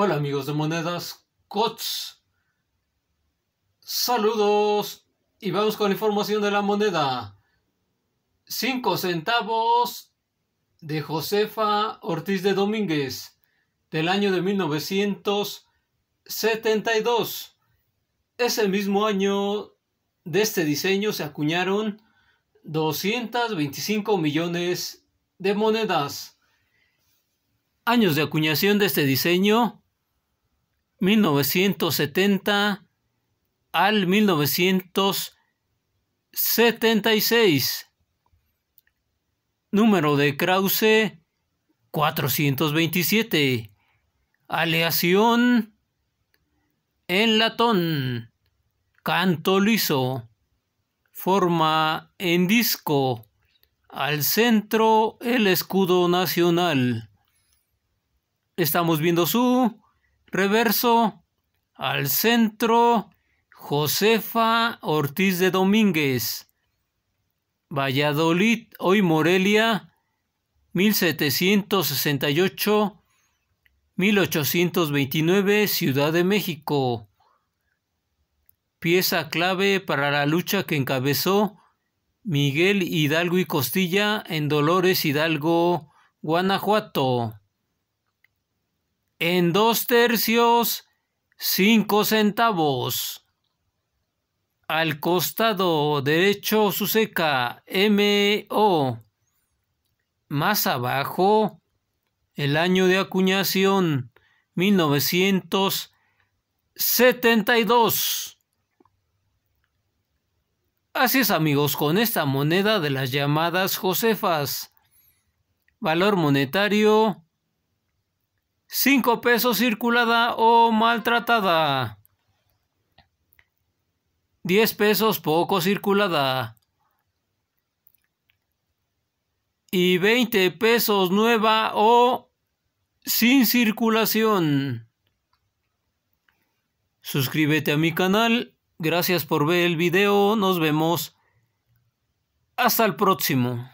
Hola amigos de Monedas COTS. Saludos y vamos con la información de la moneda. 5 centavos de Josefa Ortiz de Domínguez del año de 1972. Ese mismo año de este diseño se acuñaron 225 millones de monedas. Años de acuñación de este diseño 1970 al 1976. Número de Krause 427. Aleación en latón. Canto liso. Forma en disco. Al centro el escudo nacional. Estamos viendo su Reverso, al centro, Josefa Ortiz de Domínguez, Valladolid, hoy Morelia, 1768-1829, Ciudad de México. Pieza clave para la lucha que encabezó Miguel Hidalgo y Costilla en Dolores Hidalgo, Guanajuato en dos tercios cinco centavos. Al costado derecho M MO. Más abajo, el año de acuñación 1972. Así es amigos, con esta moneda de las llamadas Josefas. Valor monetario 5 pesos circulada o maltratada. 10 pesos poco circulada. Y 20 pesos nueva o sin circulación. Suscríbete a mi canal. Gracias por ver el video. Nos vemos. Hasta el próximo.